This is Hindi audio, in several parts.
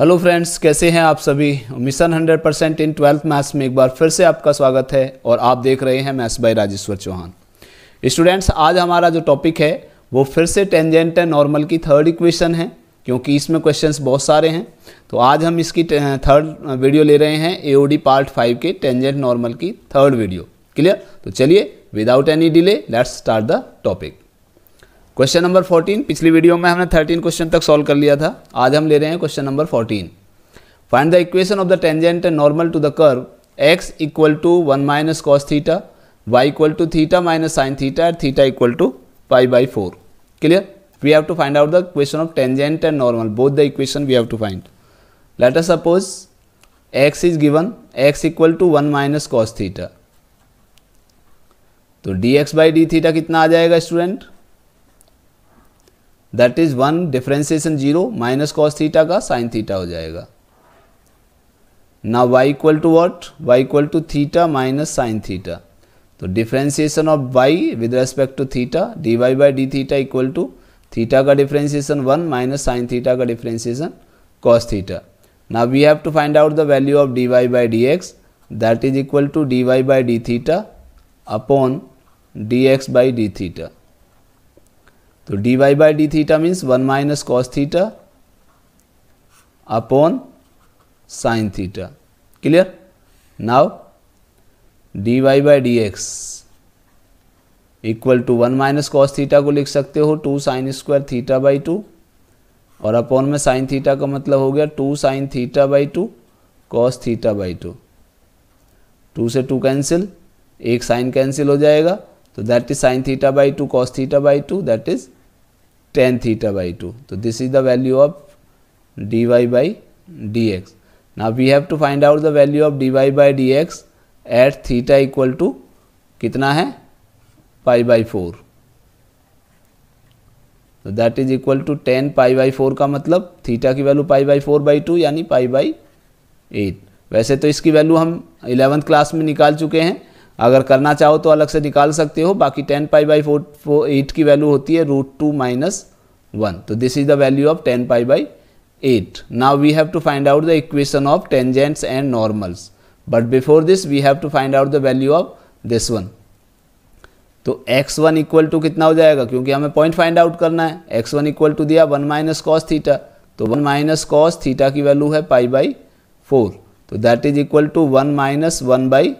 हेलो फ्रेंड्स कैसे हैं आप सभी mission 100 percent in twelfth maths में एक बार फिर से आपका स्वागत है और आप देख रहे हैं maths by Rajeshwar Chauhan students आज हमारा जो टॉपिक है वो फिर से टेंजेंट एंड नॉर्मल की थर्ड इक्वेशन है क्योंकि इसमें क्वेश्चंस बहुत सारे हैं तो आज हम इसकी थर्ड वीडियो ले रहे हैं ए पार्ट फाइव के टेंजेंट नॉर्मल की थर्ड वीडियो क्लियर तो चलिए without any delay let's start the topic question number fourteen पिछली वीडियो में हमने थर्टीन क्वेश्चन तक सॉल्व कर लिया था आज हम ले रहे हैं question number fourteen find the equation of the tangent normal to the curve x equal to one minus cos theta y equal to theta minus sine theta and theta equal to pi by four clear we have to find out the equation of tangent and normal both the equation we have to find let us suppose x is given x equal to 1 minus cos theta तो d x by d theta कितना आ जाएगा student that is one differentiation zero minus cos theta का साइन थीटा हो जाएगा ना y equal to what y equal to theta minus sine theta तो differentiation of y with respect to theta d y by d theta equal to theta का differentiation one minus sine theta का डिफ्रेंसिएशन कॉस थीटा ना we have to find out the value of d y by d x that is equal to d y by d theta upon d x by d theta तो d y by d theta means one minus cos theta upon sine theta clear now d y by d x equal to one minus cos theta को लिख सकते हो two sine square theta by two और अपॉन में साइन थीटा का मतलब हो गया to sign theta by two cos theta by two two से टू कैंसिल एक साइन कैंसिल हो जाएगा तो that is sine theta by two cos theta by two that is tan theta by 2. So, this is the value of dy by dx. Now, we have to find out the value of dy by dx at theta equal to कितना है पाई बाई फोर तो that is equal to tan pi by four का मतलब थीटा की value pi by four by two यानी पाई बाई एट वैसे तो इसकी वैल्यू हम इलेवंथ क्लास में निकाल चुके हैं अगर करना चाहो तो अलग से निकाल सकते हो बाकी tan pi by four four eight की वैल्यू होती है रूट टू माइनस वन तो this is the value of tan pi by eight now we have to find out the equation of tangents and normals but before this we have to find out the value of this one तो एक्स वन इक्वल टू कितना हो जाएगा क्योंकि हमें पॉइंट फाइंड आउट करना है एक्स वन इक्वल टू दिया वन माइनस कॉस थीटा तो वन माइनस कॉस थीटा की वैल्यू है पाई बाई फोर तो that is equal to one minus one by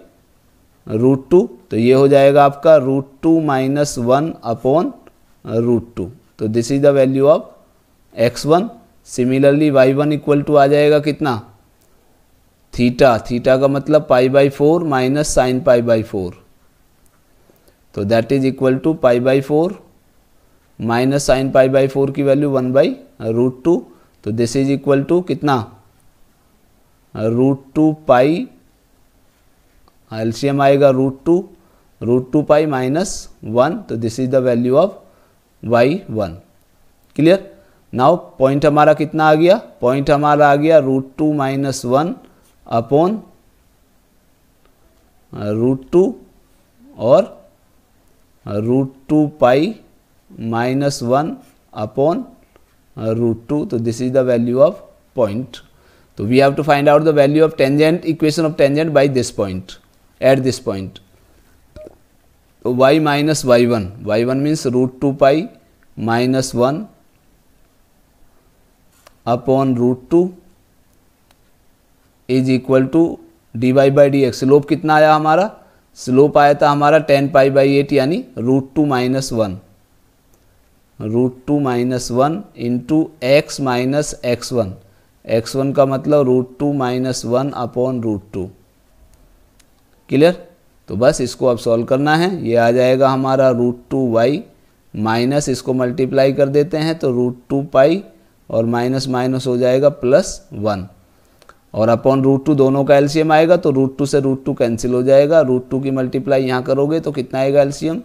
root two तो ये हो जाएगा आपका root two minus one upon root two तो this is the value of x one similarly y one equal to आ जाएगा कितना थीटा थीटा का मतलब pi by four minus sine pi by four तो that is equal to pi by four minus sine pi by four की value one by root two तो दिस इज इक्वल टू कितना रूट टू पाई हाँ, एल्शियम आएगा root two root two pi minus one तो this is the value of y one clear now point हमारा कितना आ गया पॉइंट हमारा आ गया root two minus one upon root two और root two pi minus one upon root two तो this is the value of point तो we have to find out the value of tangent equation of tangent by this point point y minus y one y one means root two pi minus one upon root two is equal to d y by d x slope कितना आया हमारा स्लोप आया था हमारा टेन पाई बाई एट यानी root two minus one root two minus one into x minus x one x one का मतलब root two minus one upon root two clear तो बस इसको अब सॉल्व करना है ये आ जाएगा हमारा रूट टू वाई माइनस इसको मल्टीप्लाई कर देते हैं तो रूट टू पाई और माइनस माइनस हो जाएगा प्लस वन और अपॉन रूट टू दोनों का एल्शियम आएगा तो रूट टू से रूट टू कैंसिल हो जाएगा रूट टू की मल्टीप्लाई यहाँ करोगे तो कितना आएगा LCM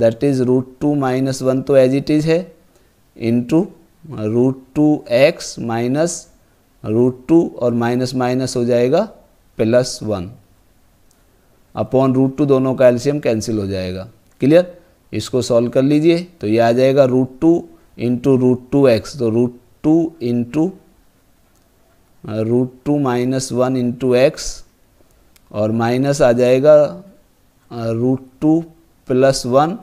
that is root two minus one तो एज इट इज़ है into root two x minus root two और माइनस माइनस हो जाएगा plus one upon root two दोनों का एल्शियम कैंसिल हो जाएगा क्लियर इसको सॉल्व कर लीजिए तो ये आ जाएगा root two into root two x तो root two into root two minus one into x और माइनस आ जाएगा रूट टू प्लस वन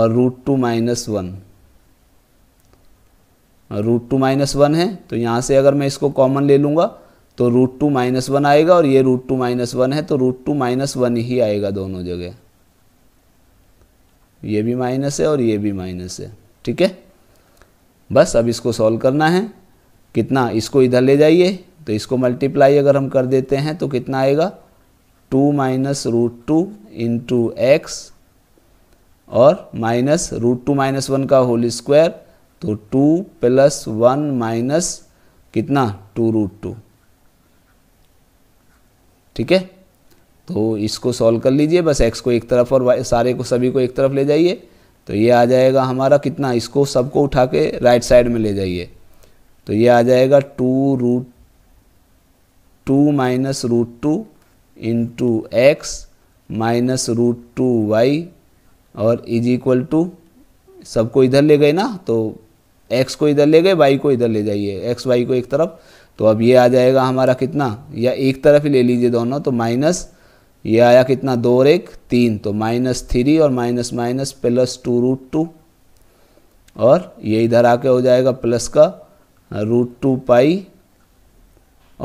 और root two minus one root two minus one है तो यहाँ से अगर मैं इसको कॉमन ले लूँगा तो रूट टू माइनस वन आएगा और ये रूट टू माइनस वन है तो रूट टू माइनस वन ही आएगा दोनों जगह ये भी माइनस है और ये भी माइनस है ठीक है बस अब इसको सॉल्व करना है कितना इसको इधर ले जाइए तो इसको मल्टीप्लाई अगर हम कर देते हैं तो कितना आएगा two minus root two into x और minus root two minus one का होल स्क्वायर तो टू प्लस वन माइनस कितना टू रूट टू ठीक है तो इसको सॉल्व कर लीजिए बस एक्स को एक तरफ और सारे को सभी को एक तरफ ले जाइए तो ये आ जाएगा हमारा कितना इसको सबको उठा के राइट साइड में ले जाइए तो ये आ जाएगा two root two minus root two into x minus root two y और इज इक्वल टू सबको इधर ले गए ना तो एक्स को इधर ले गए वाई को इधर ले जाइए एक्स वाई को एक तरफ तो अब ये आ जाएगा हमारा कितना या एक तरफ ही ले लीजिए दोनों तो माइनस ये आया कितना दो और एक तीन तो माइनस थ्री और minus minus plus two root two और ये इधर आके हो जाएगा प्लस का रूट टू पाई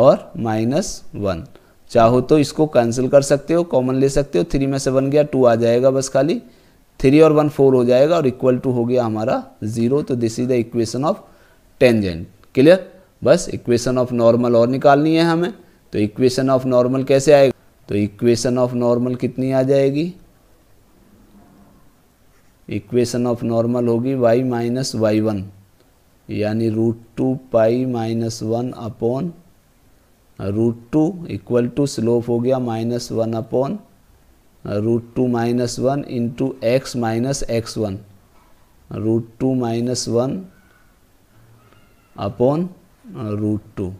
और माइनस वन चाहो तो इसको कैंसिल कर सकते हो कॉमन ले सकते हो थ्री में से वन गया टू आ जाएगा बस खाली थ्री और वन फोर हो जाएगा और इक्वल टू हो गया हमारा ज़ीरो तो this is the equation of tangent clear बस इक्वेशन ऑफ नॉर्मल और निकालनी है हमें तो इक्वेशन ऑफ नॉर्मल कैसे आएगा तो इक्वेशन ऑफ नॉर्मल कितनी आ जाएगी इक्वेशन ऑफ नॉर्मल होगी वाई माइनस वाई वन यानी root two pi minus one upon root two equal to slope हो गया minus one upon root two minus one into x minus x one root two minus one upon root हाँ, टू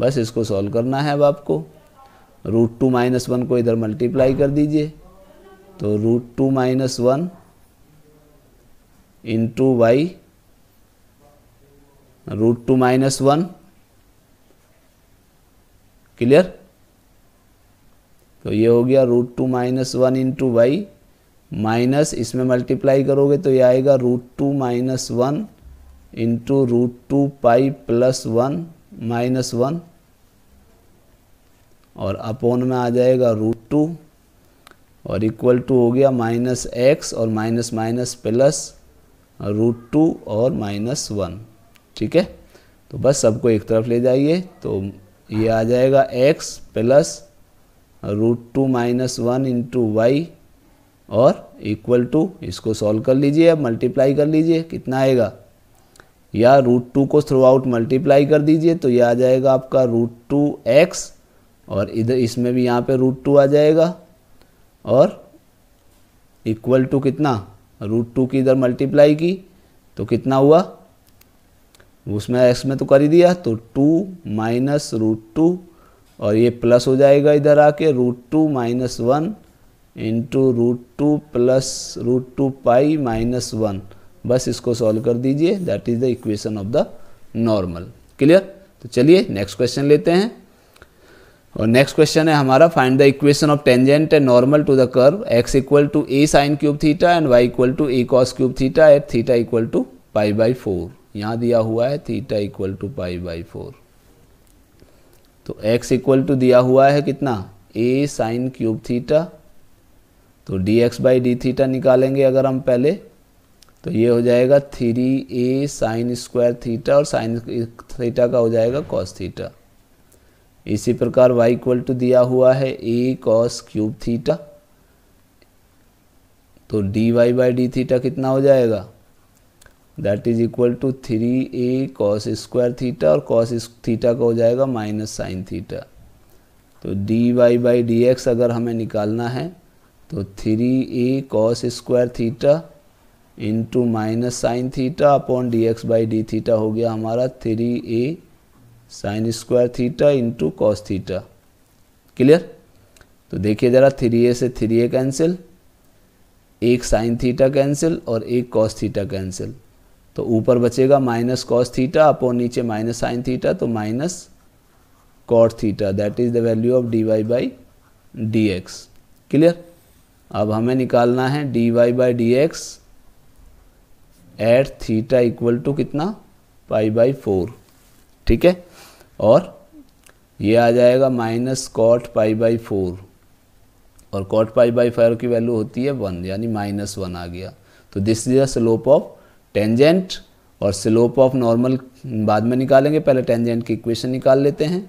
बस इसको सॉल्व करना है अब आपको रूट टू माइनस वन को इधर मल्टीप्लाई कर दीजिए तो root two minus one into y root two minus one clear तो ये हो गया root two minus one into y minus इसमें मल्टीप्लाई करोगे तो ये आएगा root two minus one into root two pi plus one minus one और अपोन में आ जाएगा रूट टू और इक्वल टू हो गया माइनस एक्स और minus minus plus root two और माइनस वन ठीक है तो बस सबको एक तरफ ले जाइए तो ये आ जाएगा x plus root two minus one into y और इक्वल टू इसको सॉल्व कर लीजिए अब मल्टीप्लाई कर लीजिए कितना आएगा या रूट टू को थ्रू आउट मल्टीप्लाई कर दीजिए तो ये आ जाएगा आपका रूट टू एक्स और इधर इसमें भी यहाँ पे रूट टू आ जाएगा और इक्वल टू कितना रूट टू की इधर मल्टीप्लाई की तो कितना हुआ उसमें एक्स में तो कर ही दिया तो टू माइनस रूट टू और ये प्लस हो जाएगा इधर आके root two minus one into root two plus root two pi minus one बस इसको सॉल्व कर दीजिए that is the equation of the normal clear तो चलिए नेक्स्ट क्वेश्चन लेते हैं और नेक्स्ट क्वेश्चन है हमारा find the equation of tangent and normal to the curve x equal to a sine cube theta and y equal to a cos cube theta at theta equal to pi by four यहाँ दिया हुआ है theta equal to pi by four तो एक्स इक्वल टू दिया हुआ है कितना ए साइन क्यूब थीटा तो d x by d theta निकालेंगे अगर हम पहले तो ये हो जाएगा three a sine square theta और साइन थीटा का हो जाएगा कॉस थीटा इसी प्रकार y इक्वल टू दिया हुआ है ए कॉस क्यूब थीटा तो d y by d theta कितना हो जाएगा that is equal to three a cos square theta और कॉस थीटा का हो जाएगा माइनस साइन थीटा तो d y by d x अगर हमें निकालना है तो three a cos square theta into minus sine theta upon d x by d theta हो गया हमारा three a sine square theta into cos theta clear तो देखिए ज़रा थ्री ए से थ्री ए कैंसिल एक साइन थीटा कैंसिल और एक कॉस थीटा कैंसिल तो ऊपर बचेगा माइनस कॉस थीटा अपॉन नीचे माइनस साइन थीटा तो minus cot theta that is the value of d y by d x clear अब हमें निकालना है d y by d x at theta equal to कितना पाई बाई फोर ठीक है और ये आ जाएगा minus cot pi by four और कॉट पाई बाई फोर की वैल्यू होती है वन यानी माइनस वन आ गया तो this is a slope of tangent और स्लोप ऑफ नॉर्मल बाद में निकालेंगे पहले टेंजेंट की इक्वेशन निकाल लेते हैं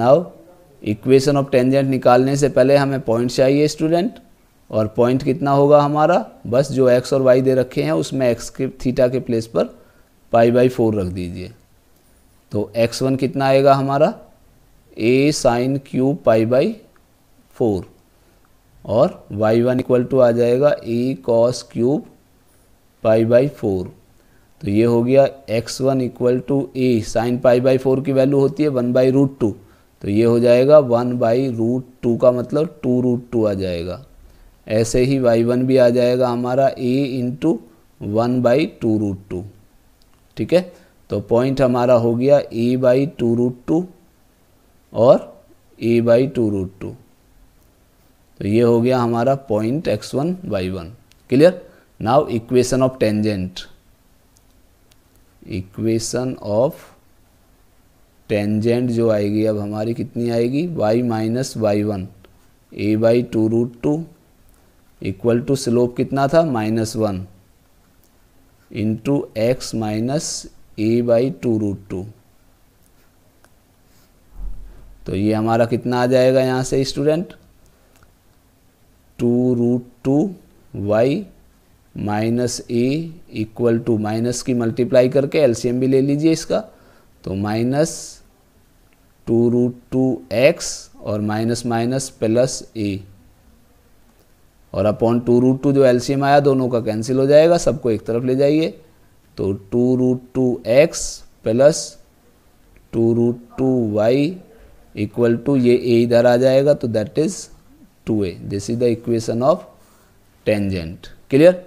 नाउ इक्वेशन ऑफ टेंजेंट निकालने से पहले हमें पॉइंट चाहिए स्टूडेंट और पॉइंट कितना होगा हमारा बस जो एक्स और वाई दे रखे हैं उसमें एक्स के थीटा के प्लेस पर पाई बाई फोर रख दीजिए तो एक्स वन कितना आएगा हमारा a sine cube pi by four और वाई वन इक्वल टू आ जाएगा a cos cube pi by four तो ये हो गया x one equal to a sine pi by four की वैल्यू होती है वन बाई रूट टू तो ये हो जाएगा वन बाई रूट टू का मतलब टू रूट टू आ जाएगा ऐसे ही वाई वन भी आ जाएगा हमारा a into one by two root two ठीक है तो पॉइंट हमारा हो गया a by two root two और a by two root two तो ये हो गया हमारा point x one y one clear now equation of tangent equation of tangent जो आएगी अब हमारी कितनी आएगी y minus y one a by two root two equal to slope कितना था minus one into x minus a by two root two तो ये हमारा कितना आ जाएगा यहाँ से student two root two y minus a equal to minus की मल्टीप्लाई करके एलसीएम भी ले लीजिए इसका तो minus two root two x और माइनस माइनस प्लस ए और अपॉन टू रूट टू जो एलसीएम आया दोनों का कैंसिल हो जाएगा सबको एक तरफ ले जाइए तो two root two x plus two root two y equal to ये ए इधर आ जाएगा तो that is two a this is the equation of tangent clear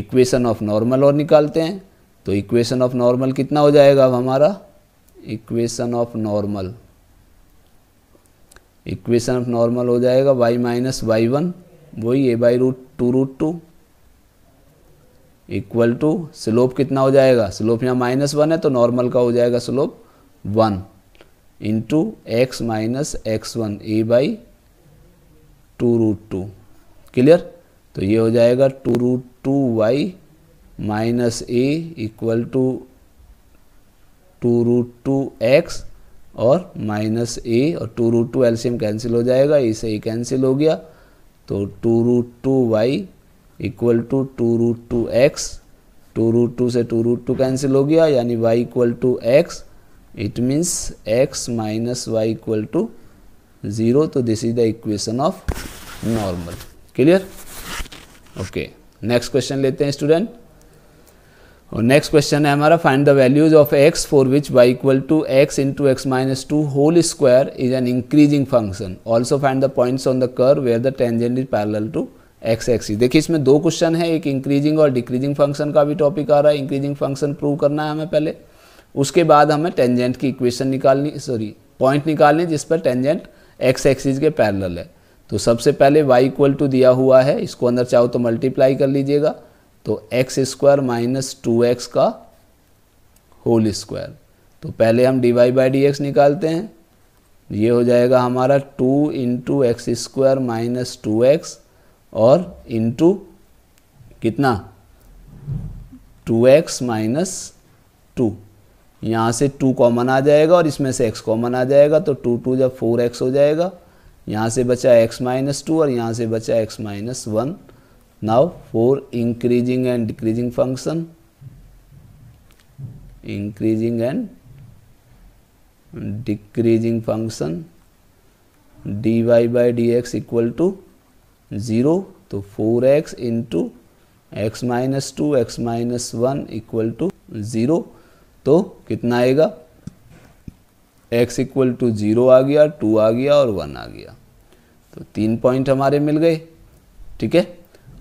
equation of normal और निकालते हैं तो इक्वेशन ऑफ नॉर्मल कितना हो जाएगा अब हमारा equation of normal equation of normal हो जाएगा वाई माइनस वाई वन वही a by root two root two equal to slope कितना हो जाएगा स्लोप यहाँ माइनस वन है तो नॉर्मल का हो जाएगा slope one into x minus x one a by two root two clear तो ये हो जाएगा two root two y minus a equal to two root two x और माइनस ए और two root two LCM cancel हो जाएगा ए से ए कैंसिल हो गया तो two root two y equal to two root two x two root two से टू रूट टू कैंसिल हो गया यानी y equal to x it means x minus y equal to zero तो this is the equation of normal clear okay next question लेते हैं स्टूडेंट और नेक्स्ट क्वेश्चन है हमारा find the values of x for which y equal to x into x minus two whole square is an increasing function also find the points on the curve where the tangent is parallel to x x देखिए इसमें दो क्वेश्चन है एक इंक्रीजिंग और डिक्रीजिंग फंक्शन का भी टॉपिक आ रहा है इंक्रीजिंग फंक्शन प्रूव करना है हमें पहले उसके बाद हमें टेंजेंट की इक्वेशन निकालनी सॉरी पॉइंट निकालनी जिस पर टेंजेंट एक्स एक्सीज के पैरल है तो सबसे पहले वाई इक्वल टू दिया हुआ है इसको अंदर चाहो तो मल्टीप्लाई कर लीजिएगा तो x square minus two x का होल स्क्वायर तो पहले हम d y by d x निकालते हैं ये हो जाएगा हमारा two into x square minus two x और इंटू कितना टू एक्स माइनस टू यहाँ से टू कॉमन आ जाएगा और इसमें से एक्स कॉमन आ जाएगा तो टू टू जब फोर एक्स हो जाएगा यहाँ से बचा एक्स माइनस टू और यहाँ से बचा x minus one now for increasing and decreasing function increasing and decreasing function dy by dx equal to 0 to 4x into x minus 2 x minus 1 equal to 0 zero तो कितना आएगा x इक्वल टू ज़ीरो आ गया टू आ गया और वन आ गया तो तीन पॉइंट हमारे मिल गए ठीक है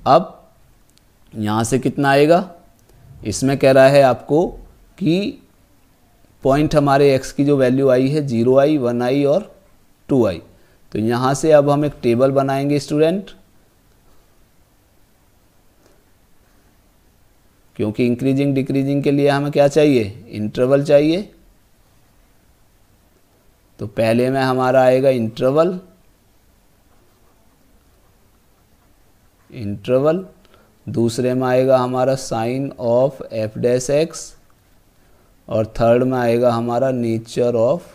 अब यहाँ से कितना आएगा इसमें कह रहा है आपको कि पॉइंट हमारे एक्स की जो वैल्यू आई है जीरो आई वन आई और टू आई तो यहाँ से अब हम एक टेबल बनाएंगे स्टूडेंट क्योंकि इंक्रीजिंग डिक्रीजिंग के लिए हमें क्या चाहिए इंटरवल चाहिए तो पहले में हमारा आएगा इंटरवल इंटरवल दूसरे में आएगा हमारा sine of f dash x और थर्ड में आएगा हमारा नेचर ऑफ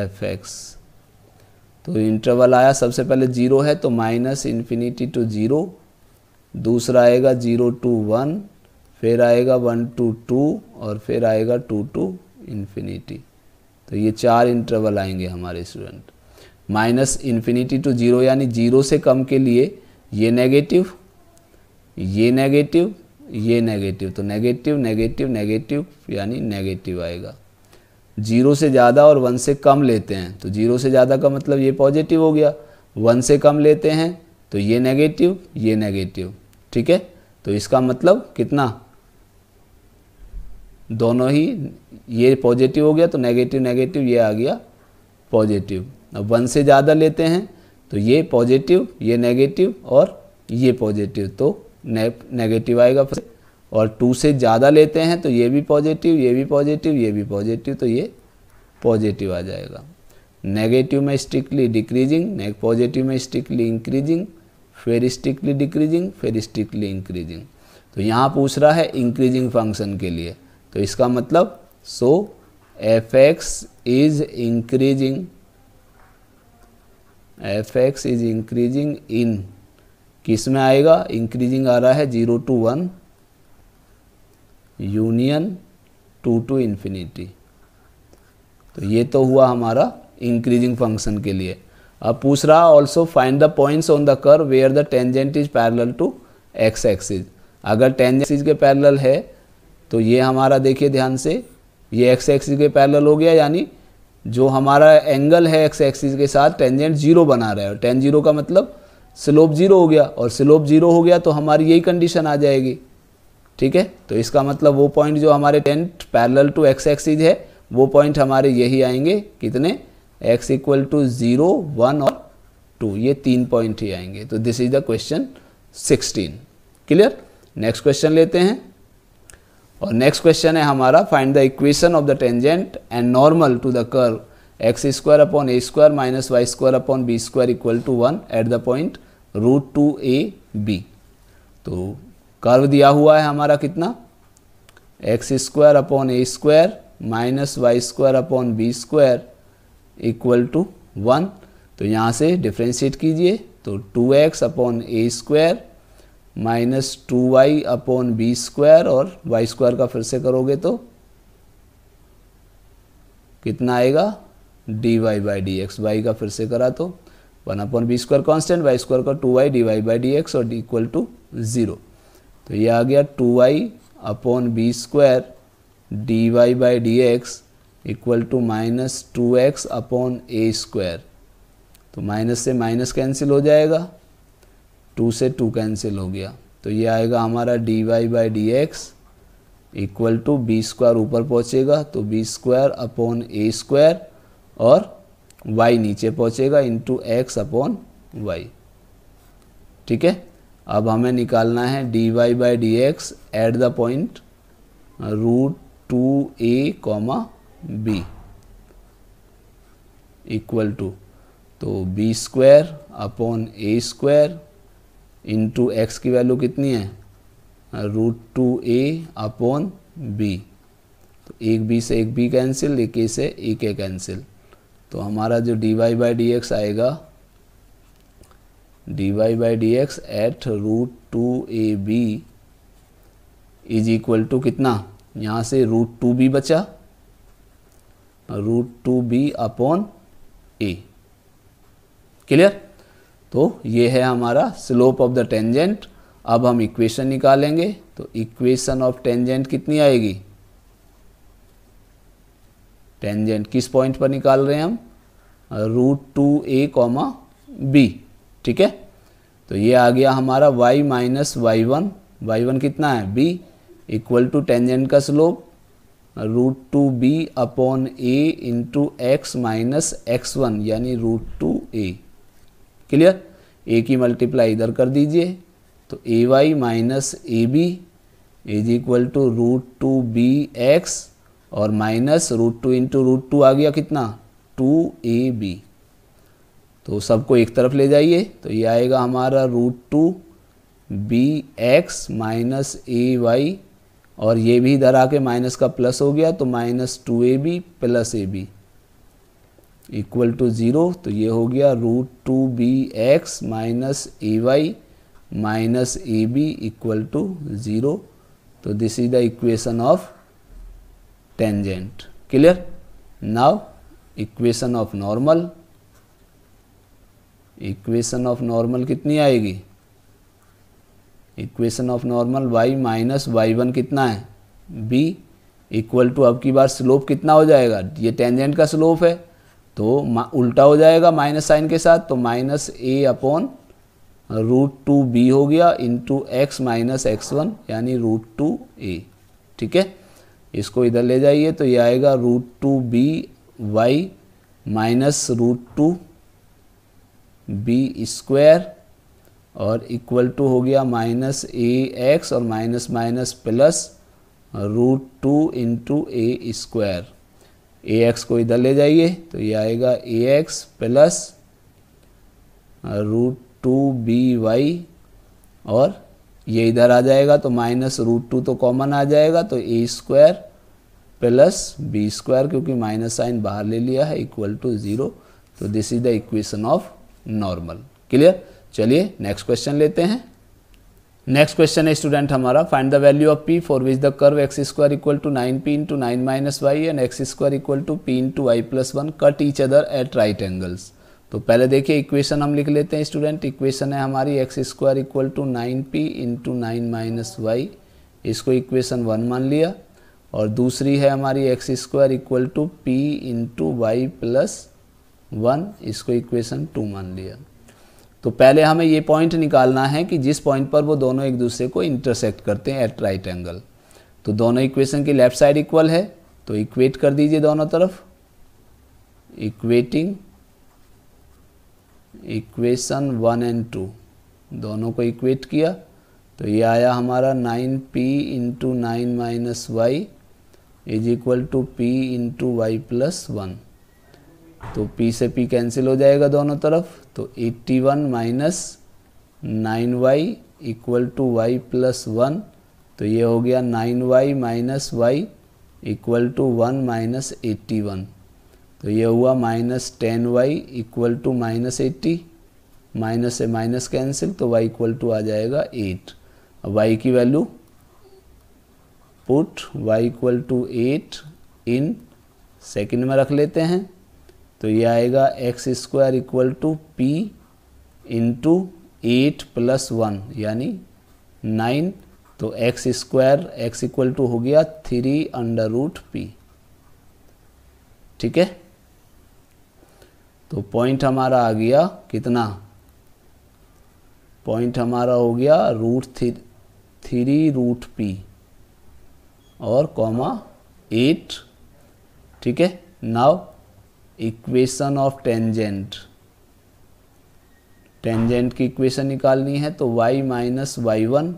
एफ एक्स तो इंटरवल आया सबसे पहले जीरो है तो माइनस इन्फिनिटी टू जीरो दूसरा आएगा जीरो टू वन फिर आएगा वन टू टू और फिर आएगा टू टू इन्फिनिटी तो ये चार इंटरवल आएंगे हमारे student minus infinity to zero यानी जीरो से कम के लिए ये नेगेटिव ये नेगेटिव ये नेगेटिव तो नेगेटिव नेगेटिव नेगेटिव यानी नेगेटिव आएगा जीरो से ज़्यादा और वन से कम लेते हैं तो जीरो से ज़्यादा का मतलब ये पॉजिटिव हो गया वन से कम लेते हैं तो ये नेगेटिव ये नेगेटिव ठीक है तो इसका मतलब कितना दोनों ही ये पॉजिटिव हो गया तो नेगेटिव नेगेटिव ये आ गया पॉजिटिव वन से ज़्यादा लेते हैं तो ये पॉजिटिव ये नेगेटिव और ये पॉजिटिव तो ने, नेगेटिव आएगा फिर और टू से ज़्यादा लेते हैं तो ये भी पॉजिटिव ये भी पॉजिटिव ये भी पॉजिटिव तो ये पॉजिटिव आ जाएगा नेगेटिव में स्ट्रिक्टली डिक्रीजिंग पॉजिटिव में स्ट्रिक्टली इंक्रीजिंग फिर स्ट्रिक्टली डिक्रीजिंग फिर स्ट्रिक्टली इंक्रीजिंग तो यहाँ पूछ रहा है इंक्रीजिंग फंक्शन के लिए तो इसका मतलब so f x is increasing f x is increasing in किस में आएगा इंक्रीजिंग आ रहा है zero to one union two to infinity तो ये तो हुआ हमारा इंक्रीजिंग फंक्शन के लिए अब पूछ रहा also find the points on the curve where the tangent is parallel to x axis अगर टेंजेंट के पैरल है तो ये हमारा देखिए ध्यान से ये एक्स एक्सिस के पैरल हो गया यानी जो हमारा एंगल है एक्स एक्सिस के साथ टेंजेंट जीरो बना रहा है टेन जीरो का मतलब स्लोप जीरो हो गया और स्लोप जीरो हो गया तो हमारी यही कंडीशन आ जाएगी ठीक है तो इसका मतलब वो पॉइंट जो हमारे tangent parallel to x axis है वो पॉइंट हमारे यही आएंगे कितने x equal to zero one और टू ये तीन पॉइंट ही आएंगे तो this is the question sixteen clear next question लेते हैं और नेक्स्ट क्वेश्चन है हमारा find the equation of the tangent and normal to the curve x square upon a square minus y square upon b square equal to one eight the point root two a b तो कर्व दिया हुआ है हमारा कितना x square upon a square minus y square upon b square equal to one तो यहाँ से डिफ्रेंशिएट कीजिए तो two x upon a square minus two y upon b square और वाई स्क्वायर का फिर से करोगे तो कितना आएगा d y by d x y का फिर से करा तो one upon b square constant Y square का two y d y by d x और डी इक्वल टू ज़ीरो तो ये आ गया two y upon b square d y by d x equal to minus two x upon a square तो माइनस से माइनस कैंसिल हो जाएगा टू से टू कैंसिल हो गया तो ये आएगा हमारा d y by d x equal to b square ऊपर पहुँचेगा तो b square upon a square और वाई नीचे पहुँचेगा इंटू एक्स अपॉन वाई ठीक है अब हमें निकालना है d y by d x at the point root two a comma b equal to तो b square upon a square into x की वैल्यू कितनी है root two a upon b तो एक बी से एक बी कैंसिल एक ए से एक ए कैंसिल तो हमारा जो d y by d x आएगा d y by d x at root two a b is equal to कितना यहाँ से रूट टू बी बचा root two b upon a clear तो ये है हमारा स्लोप ऑफ द टेंजेंट अब हम इक्वेशन निकालेंगे तो इक्वेशन ऑफ टेंजेंट कितनी आएगी टेंजेंट किस पॉइंट पर निकाल रहे हैं हम root two a comma b ठीक है तो ये आ गया हमारा y minus y one y one कितना है बी इक्वल टू टेंजेंट का slope root two b upon a into x minus x one यानी root two a clear a की मल्टीप्लाई इधर कर दीजिए तो a y minus a b is equal to root two b x और minus root two into root to आ गया कितना टू ए बी तो सबको एक तरफ ले जाइए तो ये आएगा हमारा root two b x minus a y और ये भी इधर आके माइनस का प्लस हो गया तो minus two a b plus a b equal to zero तो ये हो गया root two b x minus a y minus a b equal to zero तो this is the equation of tangent clear now equation of normal equation of normal कितनी आएगी equation of normal y minus y one कितना है बी इक्वल टू अब की बार स्लोप कितना हो जाएगा ये टेंजेंट का स्लोप है तो उल्टा हो जाएगा माइनस साइन के साथ तो minus a upon root two b हो गया into x minus x one यानी रूट टू ए ठीक है इसको इधर ले जाइए तो ये आएगा root two b y minus root two b square और इक्वल टू हो गया माइनस ए एक्स और minus minus plus root two into a square a x को इधर ले जाइए तो ये आएगा a x plus root two b y और ये इधर आ जाएगा तो माइनस रूट टू तो कॉमन आ जाएगा तो a square plus b square क्योंकि माइनस साइन बाहर ले लिया है इक्वल टू ज़ीरो तो this is the equation of normal clear चलिए नेक्स्ट क्वेश्चन लेते हैं नेक्स्ट क्वेश्चन है स्टूडेंट हमारा find the value of p for which the curve x square equal to nine p into nine minus y and x square equal to p into y plus one cut each other at right angles तो पहले देखिए इक्वेशन हम लिख लेते हैं स्टूडेंट इक्वेशन है हमारी x square equal to nine p into nine minus y इसको इक्वेशन वन मान लिया और दूसरी है हमारी x square equal to p into y plus one इसको इक्वेशन टू मान लिया तो पहले हमें ये पॉइंट निकालना है कि जिस पॉइंट पर वो दोनों एक दूसरे को इंटरसेक्ट करते हैं एट राइट एंगल तो दोनों इक्वेशन की लेफ्ट साइड इक्वल है तो इक्वेट कर दीजिए दोनों तरफ equating equation one and two दोनों को इक्वेट किया तो ये आया हमारा nine p into nine minus y is equal to p into y plus one तो p से p कैंसिल हो जाएगा दोनों तरफ तो 81 one minus nine y equal to y plus one तो ये हो गया 9y y minus y equal to one minus eighty one तो ये हुआ minus ten Y equal to minus eighty minus से माइनस कैंसिल तो y इक्वल टू आ जाएगा एट अब y की value put y equal to eight in second में रख लेते हैं तो ये आएगा x square equal to p into eight plus one यानी नाइन तो x square x equal to हो गया थ्री अंडर रूट पी ठीक है तो पॉइंट हमारा आ गया कितना पॉइंट हमारा हो गया root three three root p और कॉमा एट ठीक है now equation of tangent tangent की इक्वेशन निकालनी है तो y minus y one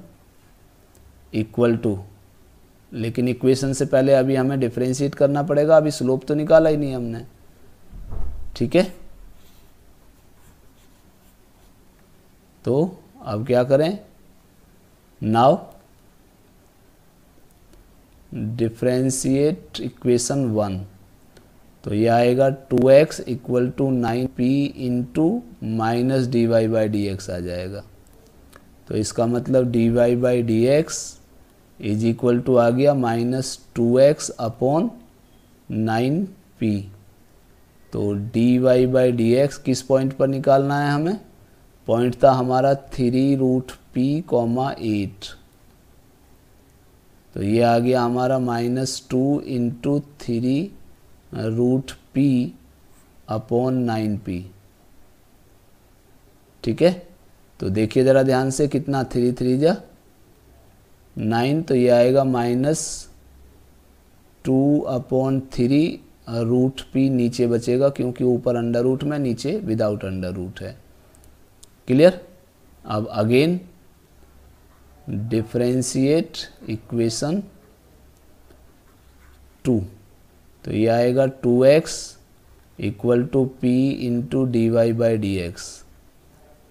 equal to लेकिन इक्वेशन से पहले अभी हमें डिफ्रेंशिएट करना पड़ेगा अभी स्लोप तो निकाला ही नहीं हमने ठीक है तो अब क्या करें नाउ डिफ्रेंशिएट इक्वेशन वन तो ये आएगा 2x x equal to nine p into minus d y by d x आ जाएगा तो इसका मतलब d y by d x is equal to आ गया minus two x upon nine p तो d y by d x किस पॉइंट पर निकालना है हमें पॉइंट था हमारा three root p comma eight तो ये आ गया हमारा minus two into three root p upon nine P ठीक है तो देखिए ज़रा ध्यान से कितना थ्री थ्री जा नाइन तो ये आएगा minus two upon three root p नीचे बचेगा क्योंकि ऊपर अंडर रूट में नीचे विदाउट अंडर रूट है क्लियर अब अगेन डिफ्रेंशिएट इक्वेशन टू तो ये आएगा two x equal to p into d y by d x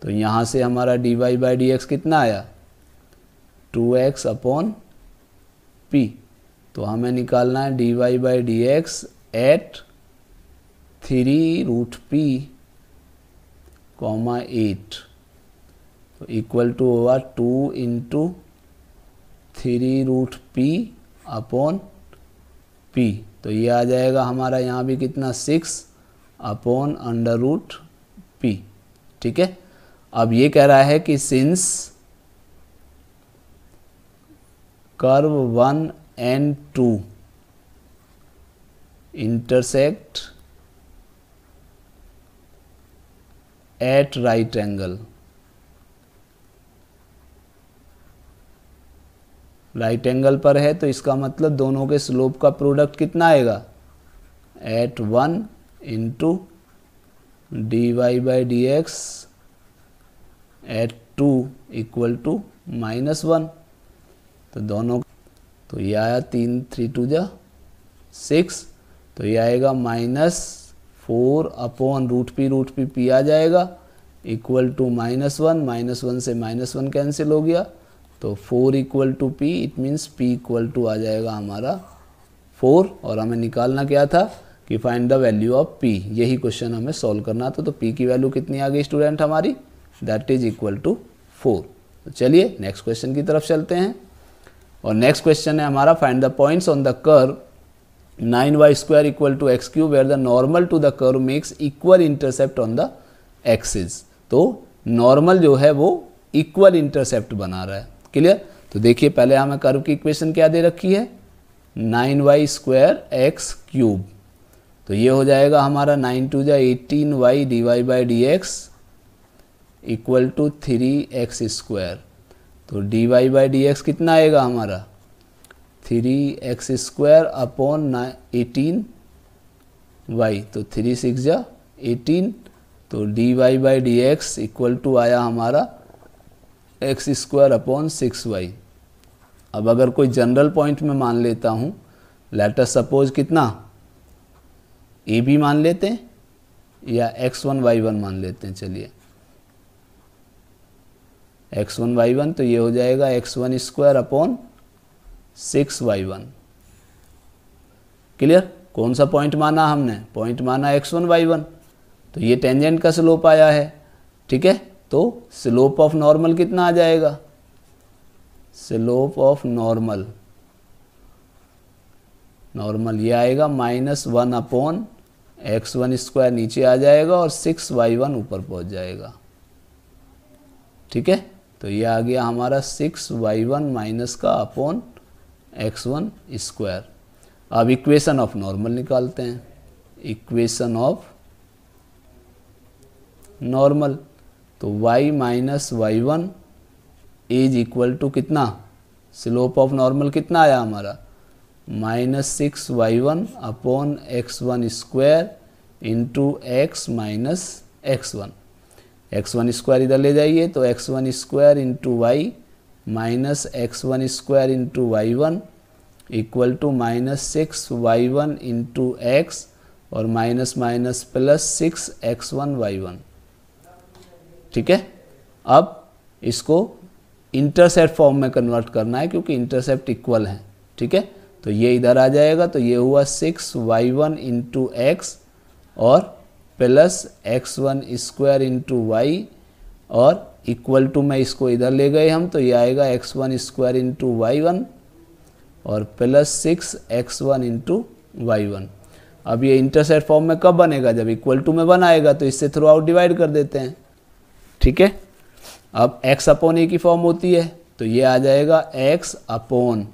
तो यहाँ से हमारा d y by d x कितना आया टू एक्स अपॉन पी तो हमें निकालना है d y by d x at three root p comma eight तो इक्वल टू होगा two into three root p upon p तो ये आ जाएगा हमारा यहाँ भी कितना six upon under root p ठीक है अब ये कह रहा है कि since curve one and two intersect at right angle right angle पर है तो इसका मतलब दोनों के स्लोप का प्रोडक्ट कितना आएगा at one into d y by d x at two equal to minus one तो दोनों तो ये आया तीन थ्री टू जा सिक्स तो ये आएगा minus four upon root p root p p आ जाएगा equal to minus one minus one से माइनस वन कैंसिल हो गया तो four equal to p it means p equal to आ जाएगा हमारा फोर और हमें निकालना क्या था कि find the value of p यही क्वेश्चन हमें सॉल्व करना था तो पी की वैल्यू कितनी आ गई स्टूडेंट हमारी that is equal to four तो चलिए नेक्स्ट क्वेश्चन की तरफ चलते हैं और नेक्स्ट क्वेश्चन है हमारा find the points on the curve nine y square equal to x cube where the normal to the curve makes equal intercept on the axis तो नॉर्मल जो है वो इक्वल इंटरसेप्ट बना रहा है क्लियर तो देखिए पहले हमें कर्व की इक्वेशन क्या दे रखी है nine y square x cube तो ये हो जाएगा हमारा नाइन टू जा eighteen y d y by d x equal to three x square तो d y by d x कितना आएगा हमारा three x square upon eighteen y तो थ्री सिक्स जा एटीन तो d y by d x equal to आया हमारा x square upon six y अब अगर कोई जनरल पॉइंट में मान लेता हूँ लेटर सपोज कितना ए बी मान लेते हैं या एक्स वन वाई वन मान लेते हैं चलिए एक्स वन वाई वन तो ये हो जाएगा x one square upon six y one clear कौन सा पॉइंट माना हमने पॉइंट माना एक्स वन वाई वन तो ये टेंजेंट का स्लोप आया है ठीक है तो स्लोप ऑफ नॉर्मल कितना आ जाएगा स्लोप ऑफ नॉर्मल नॉर्मल ये आएगा minus one upon x one square नीचे आ जाएगा और सिक्स वाई वन ऊपर पहुंच जाएगा ठीक है तो ये आ गया हमारा सिक्स वाई वन माइनस का अपॉन एक्स वन स्क्वायर अब इक्वेशन ऑफ नॉर्मल निकालते हैं इक्वेशन ऑफ नॉर्मल तो y minus y one is equal to कितना स्लोप ऑफ नॉर्मल कितना आया हमारा minus six y one upon x one square into x minus x one x one square इधर ले जाइए तो x one square into y minus x one square into y one equal to minus six y one into x और minus minus plus six x one y one ठीक है अब इसको इंटरसेप्ट फॉर्म में कन्वर्ट करना है क्योंकि इंटरसेप्ट इक्वल है ठीक है तो ये इधर आ जाएगा तो ये हुआ six y one into x और plus x one square into y और इक्वल टू में इसको इधर ले गए हम तो ये आएगा x one square into y one और plus six x one into y one अब ये इंटरसेट फॉर्म में कब बनेगा जब इक्वल टू में बनाएगा तो इससे थ्रू आउट डिवाइड कर देते हैं ठीक है अब x अपोन ए की फॉर्म होती है तो ये आ जाएगा x अपोन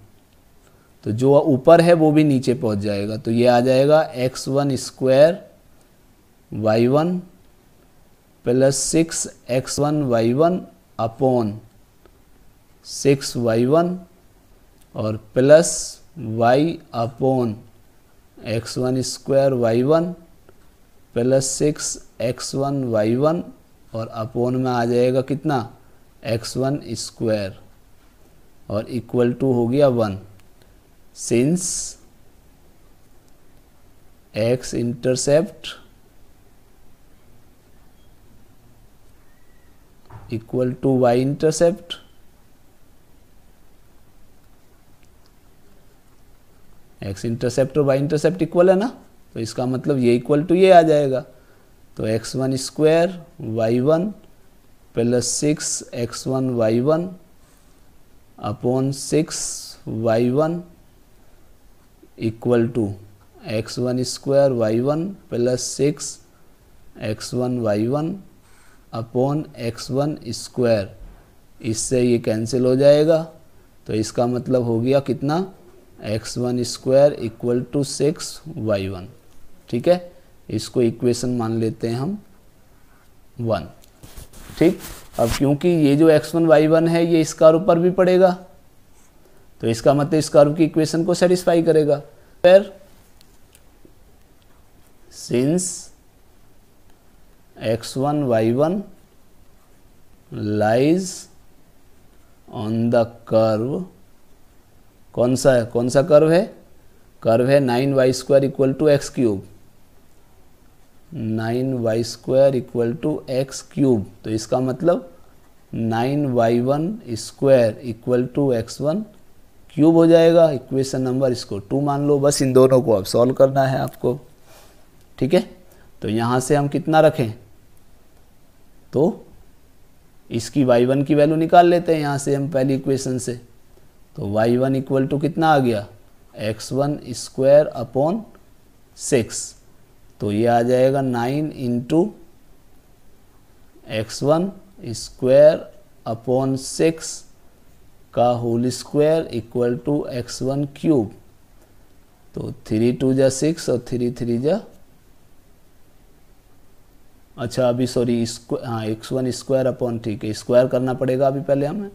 तो जो ऊपर है वो भी नीचे पहुंच जाएगा तो ये आ जाएगा x one square y one plus six x one y one upon six y one और plus y upon x one square y one plus six x one y one और अपोन में आ जाएगा कितना एक्स वन स्क्वायर और इक्वल टू हो गया one since x intercept equal to y intercept x intercept और वाई इंटरसेप्ट इक्वल है ना तो इसका मतलब ये इक्वल टू ये आ जाएगा तो x one square y one plus six x one y one upon six y one equal to x one square y one plus six x one y one upon x one square इससे ये कैंसिल हो जाएगा तो इसका मतलब हो गया कितना x one square equal to six y one ठीक है इसको इक्वेशन मान लेते हैं हम वन ठीक अब क्योंकि ये जो एक्स वन वाई वन है ये इस कर्व पर भी पड़ेगा तो इसका मतलब इस कर्व की इक्वेशन को सेटिस्फाई करेगा फिर since x one y one lies on the curve कौन सा है कौन सा कर्व है कर्व है nine y square equal to x cube nine y square equal to x cube तो इसका मतलब nine y one square equal to x one cube हो जाएगा इक्वेशन नंबर इसको टू मान लो बस इन दोनों को अब सॉल्व करना है आपको ठीक है तो यहाँ से हम कितना रखें तो इसकी वाई वन की वैल्यू निकाल लेते हैं यहाँ से हम पहली इक्वेशन से तो वाई वन इक्वल टू कितना आ गया x one square upon six तो ये आ जाएगा nine into x one square upon six का whole square equal to x one cube तो थ्री टू जा सिक्स और थ्री थ्री जा अच्छा अभी सॉरी हाँ एक्स वन स्क्वायर अपॉन ठीक है स्क्वायर करना पड़ेगा अभी पहले हमें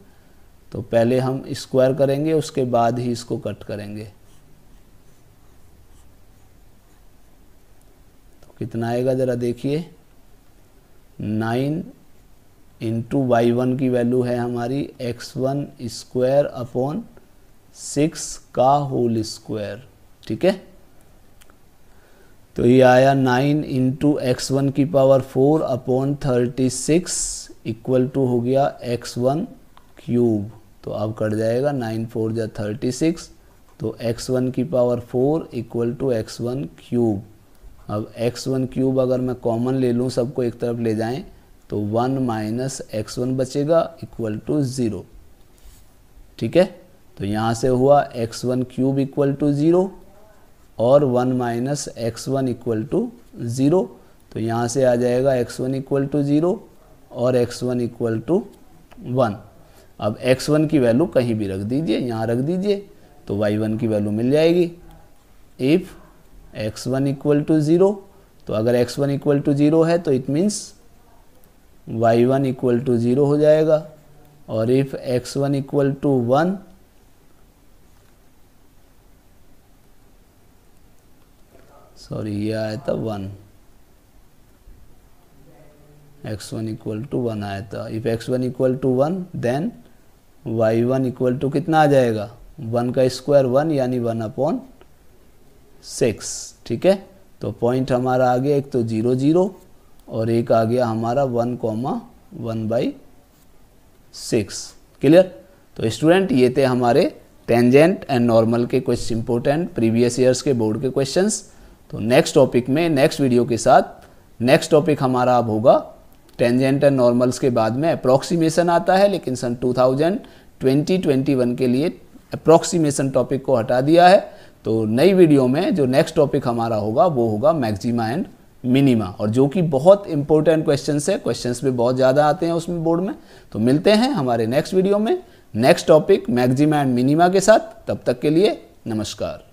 तो पहले हम स्क्वायर करेंगे उसके बाद ही इसको कट करेंगे कितना आएगा ज़रा देखिए नाइन इंटू वाई वन की वैल्यू है हमारी x one square upon six का होल स्क्वायर ठीक है तो ये आया नाइन इंटू एक्स वन की power four upon thirty six equal to हो गया एक्स वन क्यूब तो अब कट जाएगा नाइन फोर जा थर्टी सिक्स तो एक्स वन की power four equal to x one cube अब एक्स वन क्यूब अगर मैं कॉमन ले लूँ सबको एक तरफ ले जाएं तो वन माइनस एक्स वन बचेगा इक्वल टू ज़ीरो ठीक है तो यहाँ से हुआ x one cube equal to zero और one minus x one equal to zero तो यहाँ से आ जाएगा x one equal to zero और x one equal to one अब एक्स वन की वैल्यू कहीं भी रख दीजिए यहाँ रख दीजिए तो वाई वन की वैल्यू मिल जाएगी if x one equal to zero तो अगर x one equal to zero है तो it means y one equal to zero हो जाएगा और if x one equal to one sorry ये आया था one x one equal to one आया था if x one equal to one then y one equal to कितना आ जाएगा वन का स्क्वायर वन यानी वन अपॉन सिक्स ठीक है तो पॉइंट हमारा आ गया एक तो जीरो जीरो और एक आ गया हमारा one comma one by six clear तो स्टूडेंट ये थे हमारे टेंजेंट एंड नॉर्मल के कुछ इंपॉर्टेंट प्रीवियस ईयर्स के बोर्ड के क्वेश्चंस तो नेक्स्ट टॉपिक में नेक्स्ट वीडियो के साथ नेक्स्ट टॉपिक हमारा अब होगा टेंजेंट एंड नॉर्मल्स के बाद में अप्रोक्सीमेशन आता है लेकिन सन टू थाउजेंड के लिए अप्रोक्सीमेशन टॉपिक को हटा दिया है तो नई वीडियो में जो नेक्स्ट टॉपिक हमारा होगा वो होगा मैक्सिमा एंड मिनिमा और जो कि बहुत इंपॉर्टेंट क्वेश्चन है क्वेश्चन भी बहुत ज़्यादा आते हैं उसमें बोर्ड में तो मिलते हैं हमारे नेक्स्ट वीडियो में next topic maxima and minima के साथ तब तक के लिए नमस्कार